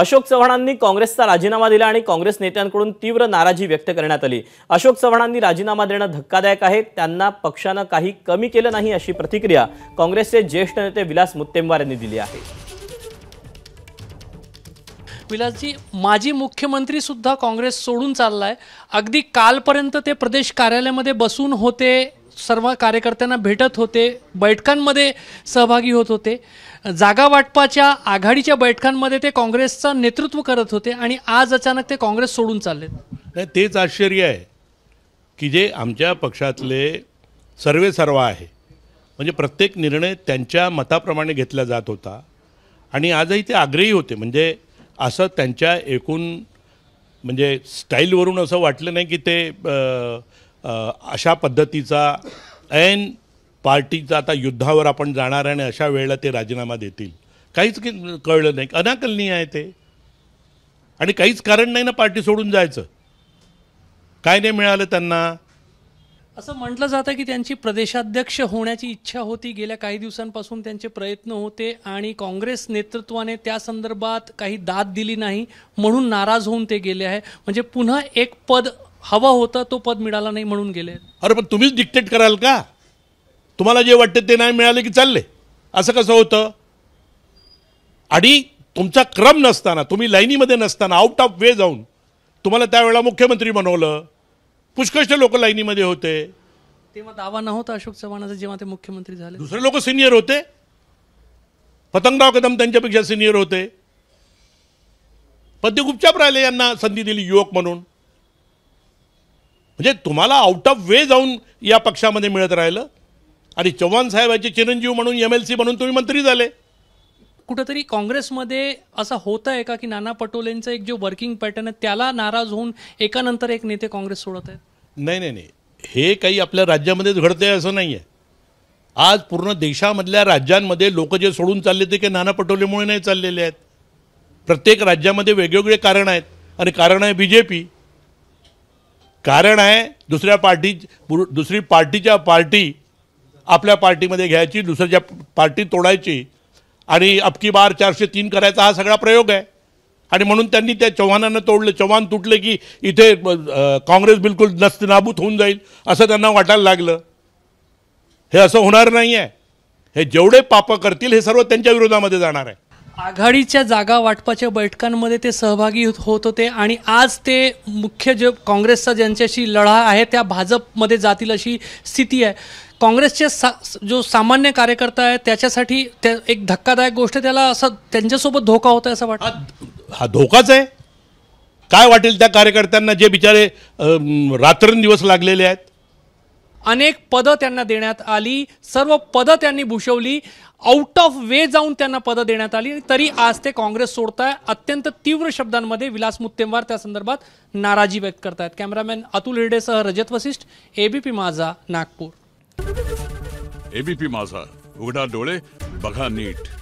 अशोक चव्हाणांनी काँग्रेसचा राजीनामा दिला आणि काँग्रेस नेत्यांकडून तीव्र नाराजी व्यक्त करण्यात आली अशोक चव्हाणांनी राजीनामा देणं धक्कादायक आहे त्यांना पक्षानं काही कमी केलं नाही अशी प्रतिक्रिया काँग्रेसचे ज्येष्ठ नेते विलास मुत्तेमवार यांनी दिली आहे विलासजी माजी मुख्यमंत्री सुद्धा काँग्रेस सोडून चाललाय अगदी कालपर्यंत ते प्रदेश कार्यालयामध्ये बसून होते सर्व कार्यकर्त्यांना भेटत होते बैठकांमध्ये सहभागी होत होते जागा वाटपाच्या आघाडीच्या बैठकांमध्ये ते काँग्रेसचं नेतृत्व करत होते आणि आज अचानक ते काँग्रेस सोडून चालले नाही तेच आश्चर्य आहे की जे आमच्या पक्षातले सर्वे सर्व आहे म्हणजे प्रत्येक निर्णय त्यांच्या मताप्रमाणे घेतला जात होता आणि आजही ते आग्रही होते म्हणजे असं त्यांच्या एकूण म्हणजे स्टाईलवरून असं वाटलं नाही की ते अशा पद्धतीचा ऐन पार्टीचा आता युद्धावर आपण जाणार आणि अशा वेळेला ते राजीनामा देतील काहीच कळलं नाही अनाकलनीय आहे ते आणि काहीच कारण नाही ना पार्टी सोडून जायचं काय नाही मिळालं त्यांना असं म्हटलं जातं की त्यांची प्रदेशाध्यक्ष होण्याची इच्छा होती गेल्या काही दिवसांपासून त्यांचे प्रयत्न होते आणि काँग्रेस नेतृत्वाने त्या संदर्भात काही दाद दिली नाही म्हणून नाराज होऊन ते गेले आहे म्हणजे पुन्हा एक पद हवा होता तो पद मिळाला नाही म्हणून गेले अरे पण तुम्हीच डिक्टेट कराल का तुम्हाला जे वाटते ते नाही मिळाले की चालले असं कसं होतं आणि तुमचा क्रम नसताना तुम्ही लाईनीमध्ये नसताना आउट ऑफ वे जाऊन तुम्हाला त्यावेळेला मुख्यमंत्री बनवलं पुष्कष्ट लोक लाईनीमध्ये होते तेव्हा दावा नव्हता अशोक चव्हाणाचा जेव्हा ते मुख्यमंत्री झाले दुसरे लोक सिनियर होते पतंगराव कदम त्यांच्यापेक्षा सिनियर होते पद्यगुपचाप राहिले यांना संधी दिली युवक म्हणून म्हणजे तुम्हाला आउट ऑफ वे जाऊन या पक्षामध्ये मिळत राहिलं आणि चव्हाण साहेबांचे चिरंजीव म्हणून एम एल सी म्हणून तुम्ही मंत्री झाले कुठंतरी काँग्रेसमध्ये असं होत आहे का की नाना पटोलेंचं एक जो वर्किंग पॅटर्न आहे त्याला नाराज होऊन एकानंतर एक नेते काँग्रेस सोडत आहेत नाही नाही नाही हे काही आपल्या राज्यामध्येच घडतंय असं नाही आहे आज पूर्ण देशामधल्या राज्यांमध्ये लोक जे सोडून चालले ते काही नाना पटोलेमुळे नाही चाललेले आहेत प्रत्येक राज्यामध्ये वेगवेगळे कारण आहेत आणि कारण आहे बी जे पी कारण आहे दुसऱ्या पार्टी दुसरी पार्टीच्या पार्टी आपल्या पार्टीमध्ये घ्यायची दुसऱ्याच्या पार्टी तोडायची आणि अबकी बार चारशे तीन करायचा हा सगळा प्रयोग आहे आणि म्हणून त्यांनी त्या चव्हाणांना तोडलं चव्हाण तुटले की इथे काँग्रेस बिलकुल नस्त नाबूत होऊन जाईल असं त्यांना वाटायला लागलं हे असं होणार नाही आहे हे जेवढे पापं करतील हे सर्व त्यांच्या विरोधामध्ये जाणार आहे आघाडीच्या जागा वाटपाच्या बैठकांमध्ये ते सहभागी होत होते आणि आज ते मुख्य जे काँग्रेसचा ज्यांच्याशी लढा आहे त्या भाजपमध्ये जातील अशी स्थिती आहे काँग्रेसचे सा जो सामान्य कार्यकर्ता आहे त्याच्यासाठी त्या एक धक्कादायक गोष्ट त्याला असं त्यांच्यासोबत धोका होता असं वाटतं हा धोकाच आहे काय वाटेल त्या कार्यकर्त्यांना जे बिचारे रात्रंदिवस लागलेले आहेत अनेक पदं त्यांना देण्यात आली सर्व पदं त्यांनी भूषवली आउट ऑफ वे जाऊन त्यांना पदं देण्यात आली तरी आज ते काँग्रेस सोडताय अत्यंत तीव्र शब्दांमध्ये विलास मुत्तेमवार त्या संदर्भात नाराजी व्यक्त करतायत कॅमेरामॅन अतुल हिरडेसह रजत वसिष्ठ एबीपी माझा नागपूर एबीपी माझा उघडा डोळे बघा नीट